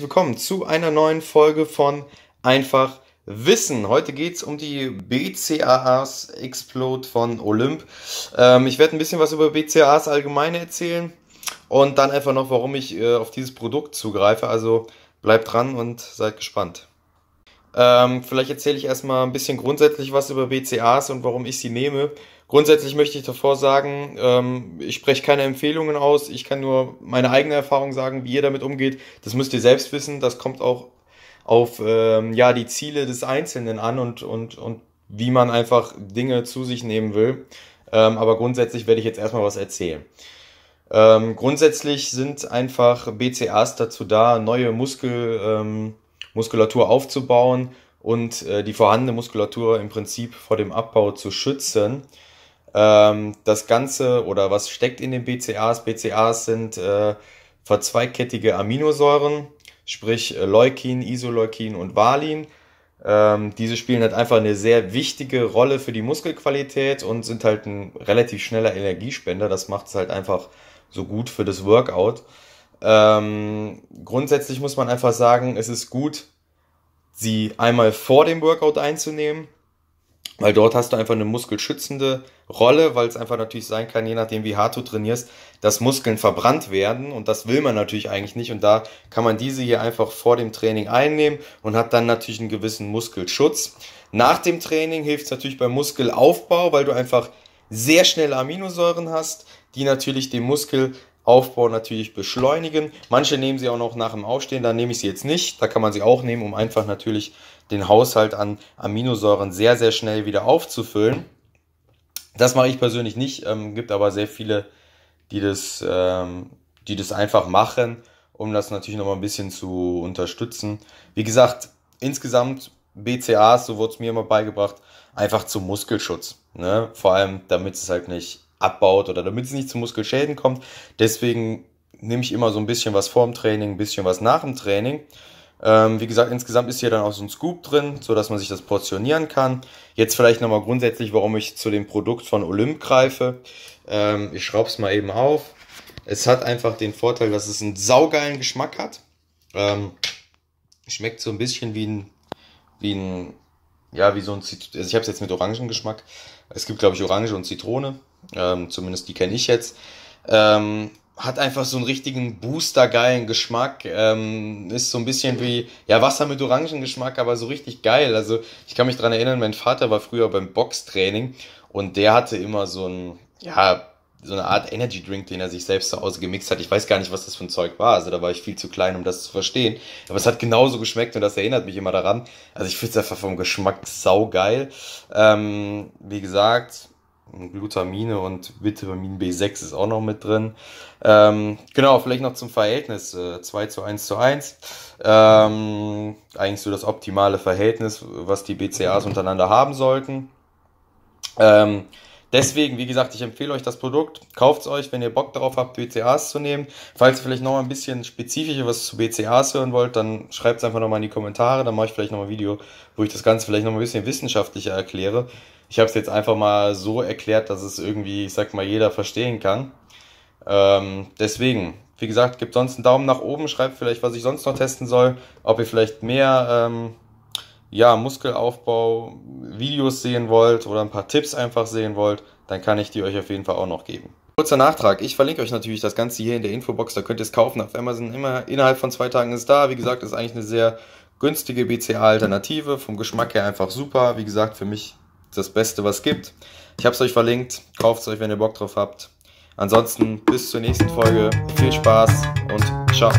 willkommen zu einer neuen Folge von Einfach Wissen. Heute geht es um die BCAAs Explode von Olymp. Ähm, ich werde ein bisschen was über BCAAs allgemein erzählen und dann einfach noch, warum ich äh, auf dieses Produkt zugreife. Also bleibt dran und seid gespannt. Ähm, vielleicht erzähle ich erstmal ein bisschen grundsätzlich was über BCAs und warum ich sie nehme. Grundsätzlich möchte ich davor sagen, ähm, ich spreche keine Empfehlungen aus, ich kann nur meine eigene Erfahrung sagen, wie ihr damit umgeht. Das müsst ihr selbst wissen, das kommt auch auf ähm, ja, die Ziele des Einzelnen an und, und, und wie man einfach Dinge zu sich nehmen will. Ähm, aber grundsätzlich werde ich jetzt erstmal was erzählen. Ähm, grundsätzlich sind einfach BCAs dazu da, neue Muskel, ähm, Muskulatur aufzubauen und äh, die vorhandene Muskulatur im Prinzip vor dem Abbau zu schützen. Ähm, das Ganze oder was steckt in den BCAs? BCAs sind äh, verzweigkettige Aminosäuren, sprich äh, Leukin, Isoleukin und Valin. Ähm, diese spielen halt einfach eine sehr wichtige Rolle für die Muskelqualität und sind halt ein relativ schneller Energiespender. Das macht es halt einfach so gut für das Workout. Ähm, grundsätzlich muss man einfach sagen, es ist gut, sie einmal vor dem Workout einzunehmen, weil dort hast du einfach eine muskelschützende Rolle, weil es einfach natürlich sein kann, je nachdem wie hart du trainierst, dass Muskeln verbrannt werden und das will man natürlich eigentlich nicht und da kann man diese hier einfach vor dem Training einnehmen und hat dann natürlich einen gewissen Muskelschutz. Nach dem Training hilft es natürlich beim Muskelaufbau, weil du einfach sehr schnell Aminosäuren hast, die natürlich den Muskel Aufbau natürlich beschleunigen. Manche nehmen sie auch noch nach dem Aufstehen, da nehme ich sie jetzt nicht. Da kann man sie auch nehmen, um einfach natürlich den Haushalt an Aminosäuren sehr, sehr schnell wieder aufzufüllen. Das mache ich persönlich nicht, ähm, gibt aber sehr viele, die das, ähm, die das einfach machen, um das natürlich nochmal ein bisschen zu unterstützen. Wie gesagt, insgesamt BCAs, so wurde es mir immer beigebracht, einfach zum Muskelschutz. Ne? Vor allem, damit es halt nicht abbaut oder damit es nicht zu Muskelschäden kommt. Deswegen nehme ich immer so ein bisschen was vorm Training, ein bisschen was nach dem Training. Ähm, wie gesagt, insgesamt ist hier dann auch so ein Scoop drin, so dass man sich das portionieren kann. Jetzt vielleicht nochmal grundsätzlich, warum ich zu dem Produkt von Olymp greife. Ähm, ich schraube es mal eben auf. Es hat einfach den Vorteil, dass es einen saugeilen Geschmack hat. Ähm, schmeckt so ein bisschen wie ein, wie ein ja, wie so ein Zit also ich habe es jetzt mit Orangengeschmack. Es gibt, glaube ich, Orange und Zitrone. Ähm, zumindest die kenne ich jetzt. Ähm, hat einfach so einen richtigen boostergeilen Geschmack. Ähm, ist so ein bisschen wie, ja, Wasser mit Orangengeschmack, aber so richtig geil. Also ich kann mich dran erinnern, mein Vater war früher beim Boxtraining und der hatte immer so ein, ja, so eine Art Energy Drink, den er sich selbst zu Hause gemixt hat. Ich weiß gar nicht, was das für ein Zeug war. Also da war ich viel zu klein, um das zu verstehen. Aber es hat genauso geschmeckt und das erinnert mich immer daran. Also ich finde es einfach vom Geschmack saugeil. Ähm, wie gesagt, Glutamine und Vitamin B6 ist auch noch mit drin. Ähm, genau, vielleicht noch zum Verhältnis. Äh, 2 zu 1 zu 1. Ähm, eigentlich so das optimale Verhältnis, was die BCAs untereinander haben sollten. Ähm, Deswegen, wie gesagt, ich empfehle euch das Produkt. Kauft es euch, wenn ihr Bock darauf habt, BCAs zu nehmen. Falls ihr vielleicht noch mal ein bisschen spezifischer was zu BCAs hören wollt, dann schreibt es einfach nochmal in die Kommentare. Dann mache ich vielleicht nochmal ein Video, wo ich das Ganze vielleicht nochmal ein bisschen wissenschaftlicher erkläre. Ich habe es jetzt einfach mal so erklärt, dass es irgendwie, ich sag mal, jeder verstehen kann. Ähm, deswegen, wie gesagt, gebt sonst einen Daumen nach oben, schreibt vielleicht, was ich sonst noch testen soll, ob ihr vielleicht mehr. Ähm, ja, Muskelaufbau, Videos sehen wollt oder ein paar Tipps einfach sehen wollt, dann kann ich die euch auf jeden Fall auch noch geben. Kurzer Nachtrag, ich verlinke euch natürlich das Ganze hier in der Infobox, da könnt ihr es kaufen auf Amazon, immer innerhalb von zwei Tagen ist da, wie gesagt, ist eigentlich eine sehr günstige BCA-Alternative, vom Geschmack her einfach super, wie gesagt, für mich das Beste, was es gibt. Ich habe es euch verlinkt, kauft es euch, wenn ihr Bock drauf habt. Ansonsten bis zur nächsten Folge, viel Spaß und ciao.